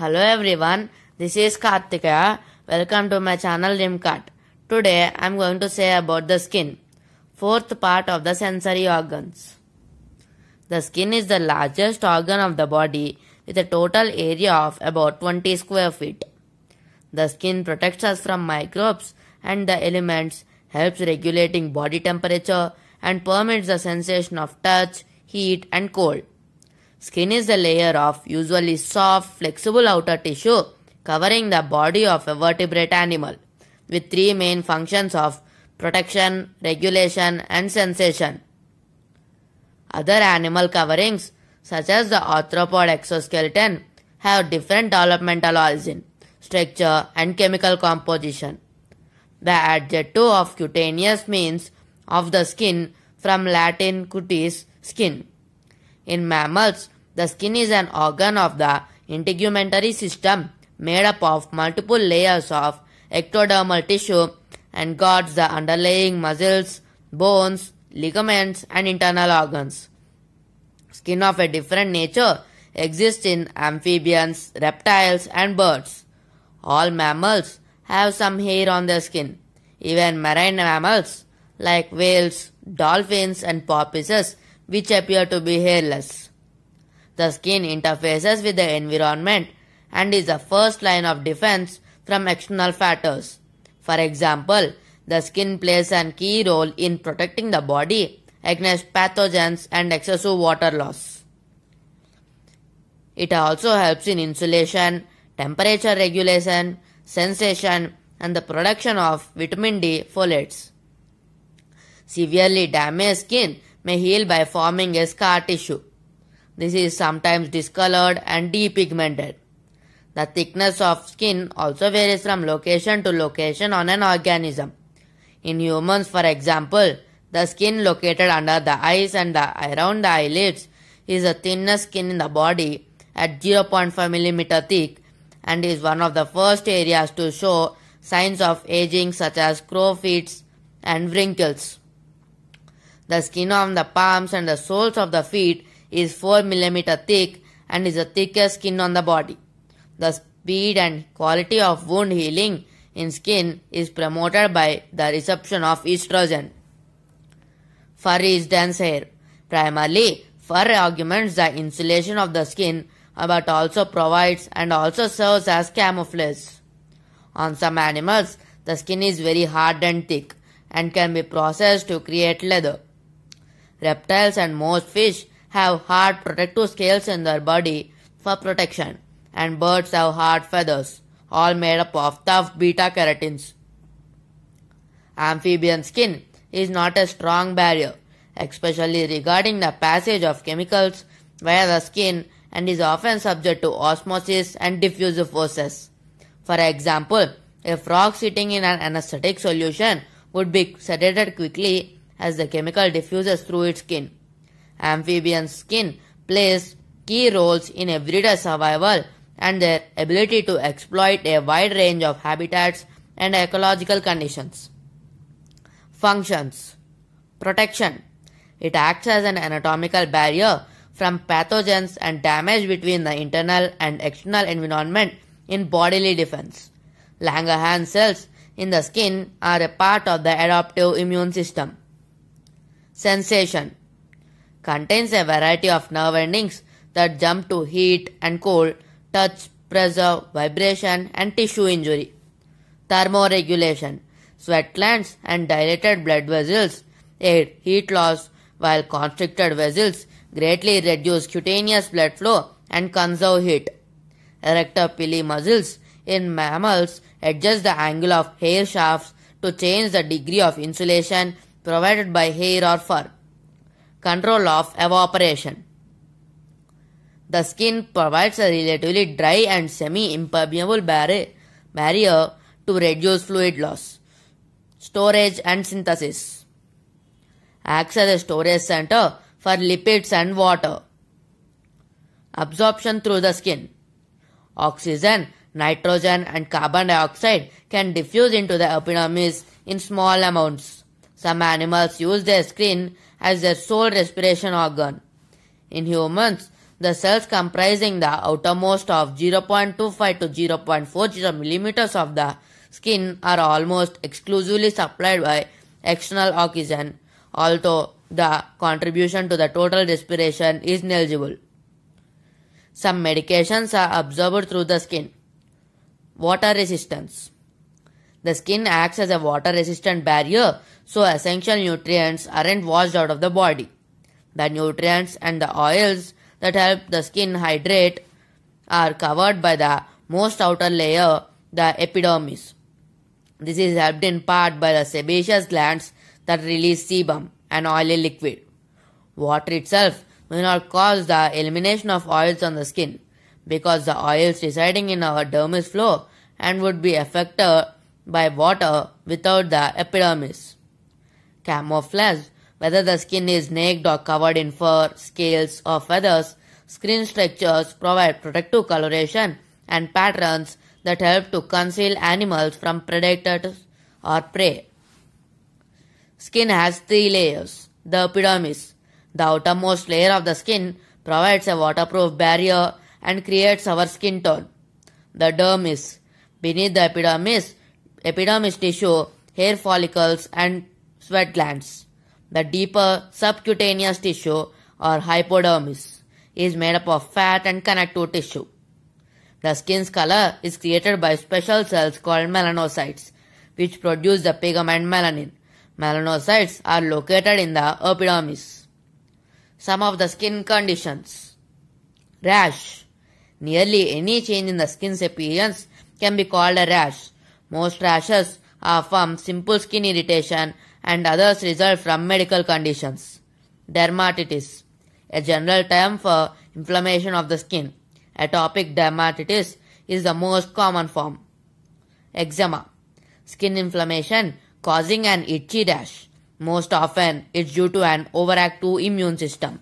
Hello everyone, this is Kartika. Welcome to my channel Rimcat. Today I am going to say about the skin, fourth part of the sensory organs. The skin is the largest organ of the body with a total area of about 20 square feet. The skin protects us from microbes and the elements, helps regulating body temperature and permits the sensation of touch, heat and cold. Skin is a layer of usually soft, flexible outer tissue covering the body of a vertebrate animal with three main functions of protection, regulation, and sensation. Other animal coverings, such as the arthropod exoskeleton, have different developmental origin, structure, and chemical composition. The adjective of cutaneous means of the skin from Latin cutis, skin. In mammals, the skin is an organ of the integumentary system made up of multiple layers of ectodermal tissue and guards the underlying muscles, bones, ligaments, and internal organs. Skin of a different nature exists in amphibians, reptiles, and birds. All mammals have some hair on their skin. Even marine mammals like whales, dolphins, and porpoises which appear to be hairless. The skin interfaces with the environment and is the first line of defense from external factors. For example, the skin plays an key role in protecting the body against pathogens and excessive water loss. It also helps in insulation, temperature regulation, sensation, and the production of vitamin D folates. Severely damaged skin may heal by forming a scar tissue. This is sometimes discolored and depigmented. The thickness of skin also varies from location to location on an organism. In humans, for example, the skin located under the eyes and the, around the eyelids is the thinnest skin in the body at 0.5 mm thick and is one of the first areas to show signs of aging such as crow feet and wrinkles. The skin on the palms and the soles of the feet is 4 mm thick and is the thickest skin on the body. The speed and quality of wound healing in skin is promoted by the reception of estrogen. Fur is dense hair. Primarily, fur augments the insulation of the skin but also provides and also serves as camouflage. On some animals, the skin is very hard and thick and can be processed to create leather. Reptiles and most fish have hard protective scales in their body for protection, and birds have hard feathers, all made up of tough beta carotenes. Amphibian skin is not a strong barrier, especially regarding the passage of chemicals via the skin and is often subject to osmosis and diffusive forces. For example, a frog sitting in an anesthetic solution would be sedated quickly as the chemical diffuses through its skin. Amphibian skin plays key roles in everyday survival and their ability to exploit a wide range of habitats and ecological conditions. Functions Protection It acts as an anatomical barrier from pathogens and damage between the internal and external environment in bodily defense. Langerhans cells in the skin are a part of the adaptive immune system sensation. Contains a variety of nerve endings that jump to heat and cold, touch, pressure, vibration and tissue injury. Thermoregulation. Sweat glands and dilated blood vessels aid heat loss while constricted vessels greatly reduce cutaneous blood flow and conserve heat. Erector pili muscles in mammals adjust the angle of hair shafts to change the degree of insulation provided by hair or fur. Control of evaporation. The skin provides a relatively dry and semi-impermeable barrier to reduce fluid loss. Storage and synthesis acts as a storage center for lipids and water. Absorption through the skin. Oxygen, nitrogen and carbon dioxide can diffuse into the epidermis in small amounts. Some animals use their skin as their sole respiration organ. In humans, the cells comprising the outermost of 0.25 to 0.40 millimeters of the skin are almost exclusively supplied by external oxygen, although the contribution to the total respiration is negligible. Some medications are absorbed through the skin. Water resistance. The skin acts as a water resistant barrier so essential nutrients aren't washed out of the body. The nutrients and the oils that help the skin hydrate are covered by the most outer layer, the epidermis. This is helped in part by the sebaceous glands that release sebum, an oily liquid. Water itself may not cause the elimination of oils on the skin because the oils residing in our dermis flow and would be affected by water without the epidermis camouflage. Whether the skin is naked or covered in fur, scales or feathers, skin structures provide protective coloration and patterns that help to conceal animals from predators or prey. Skin has three layers. The epidermis. The outermost layer of the skin provides a waterproof barrier and creates our skin tone. The dermis. Beneath the epidermis, epidermis tissue, hair follicles and sweat glands. The deeper subcutaneous tissue or hypodermis is made up of fat and connective tissue. The skin's color is created by special cells called melanocytes, which produce the pigment melanin. Melanocytes are located in the epidermis. Some of the skin conditions. Rash. Nearly any change in the skin's appearance can be called a rash. Most rashes are from um, simple skin irritation and others result from medical conditions. Dermatitis, a general term for inflammation of the skin. Atopic dermatitis is the most common form. Eczema, skin inflammation causing an itchy rash. Most often, it's due to an overactive immune system.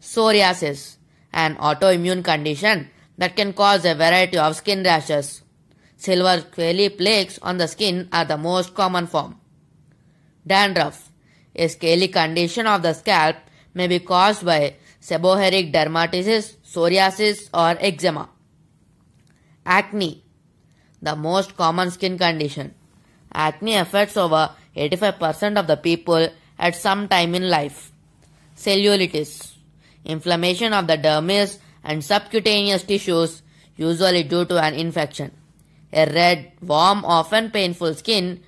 Psoriasis, an autoimmune condition that can cause a variety of skin rashes. Silver scaly flakes on the skin are the most common form. Dandruff. A scaly condition of the scalp may be caused by seborrheic dermatitis, psoriasis or eczema. Acne. The most common skin condition. Acne affects over 85% of the people at some time in life. Cellulitis. Inflammation of the dermis and subcutaneous tissues usually due to an infection. A red, warm, often painful skin,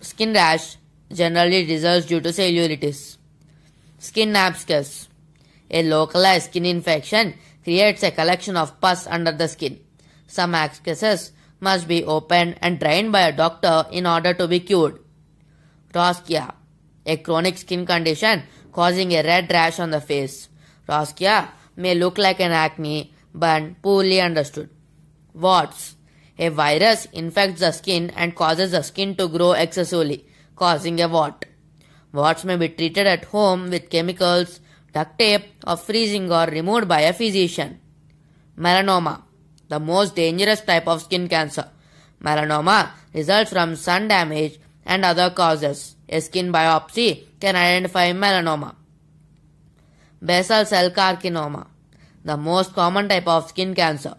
skin rash generally results due to cellulitis. Skin abscess. A localized skin infection creates a collection of pus under the skin. Some abscesses must be opened and drained by a doctor in order to be cured. Rosacea, A chronic skin condition causing a red rash on the face. rosacea may look like an acne but poorly understood. Warts a virus infects the skin and causes the skin to grow excessively, causing a wart. Warts may be treated at home with chemicals, duct tape, or freezing or removed by a physician. Melanoma, the most dangerous type of skin cancer. Melanoma results from sun damage and other causes. A skin biopsy can identify melanoma. Basal cell carcinoma, the most common type of skin cancer.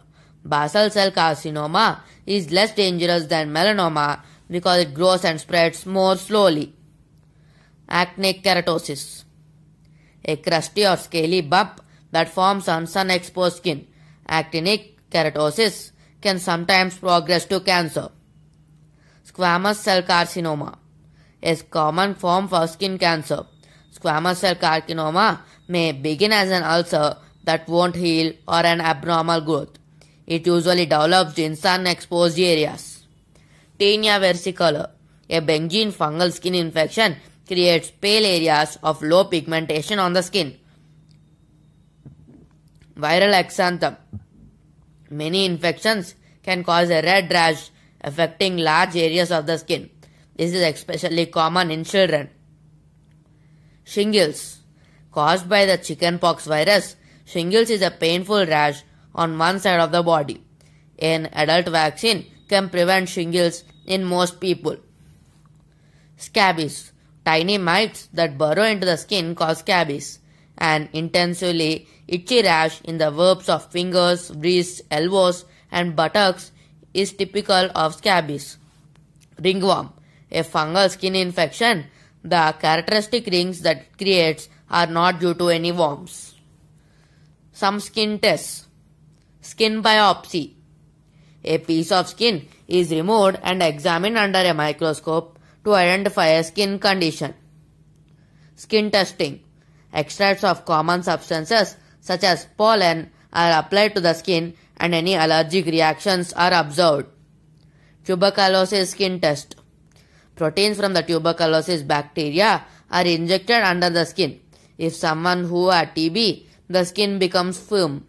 Basal cell carcinoma is less dangerous than melanoma because it grows and spreads more slowly. Acneic keratosis A crusty or scaly bump that forms on sun-exposed skin. Actinic keratosis can sometimes progress to cancer. Squamous cell carcinoma is common form for skin cancer. Squamous cell carcinoma may begin as an ulcer that won't heal or an abnormal growth. It usually develops in sun-exposed areas. Tinea versicolor. A benzene fungal skin infection creates pale areas of low pigmentation on the skin. Viral exanthem. Many infections can cause a red rash affecting large areas of the skin. This is especially common in children. Shingles. Caused by the chickenpox virus, shingles is a painful rash on one side of the body. An adult vaccine can prevent shingles in most people. Scabies. Tiny mites that burrow into the skin cause scabies. An intensely itchy rash in the verbs of fingers, wrists, elbows, and buttocks is typical of scabies. Ringworm. A fungal skin infection, the characteristic rings that creates are not due to any worms. Some skin tests. Skin biopsy. A piece of skin is removed and examined under a microscope to identify a skin condition. Skin testing. Extracts of common substances such as pollen are applied to the skin and any allergic reactions are observed. Tuberculosis skin test. Proteins from the tuberculosis bacteria are injected under the skin. If someone who had TB, the skin becomes firm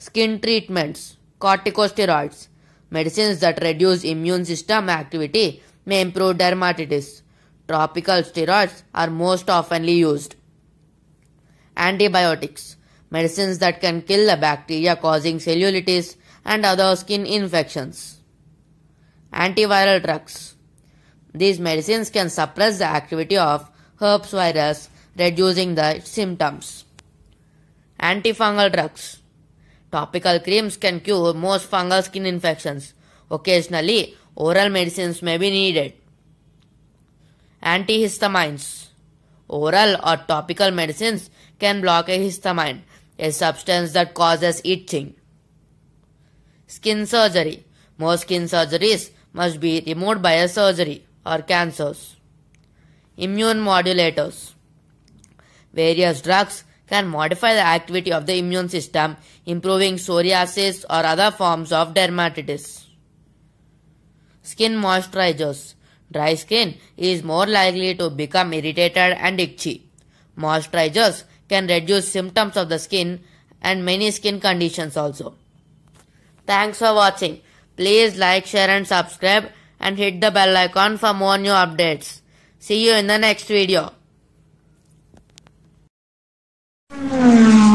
skin treatments, corticosteroids, medicines that reduce immune system activity may improve dermatitis. Tropical steroids are most oftenly used. Antibiotics, medicines that can kill the bacteria causing cellulitis and other skin infections. Antiviral drugs. These medicines can suppress the activity of herpes virus, reducing the symptoms. Antifungal drugs Topical creams can cure most fungal skin infections. Occasionally, oral medicines may be needed. Antihistamines. Oral or topical medicines can block a histamine, a substance that causes itching. Skin surgery. Most skin surgeries must be removed by a surgery or cancers. Immune modulators. Various drugs can modify the activity of the immune system, improving psoriasis or other forms of dermatitis. Skin moisturizers. Dry skin is more likely to become irritated and itchy. Moisturizers can reduce symptoms of the skin and many skin conditions also. Thanks for watching. Please like, share and subscribe and hit the bell icon for more new updates. See you in the next video. Mm.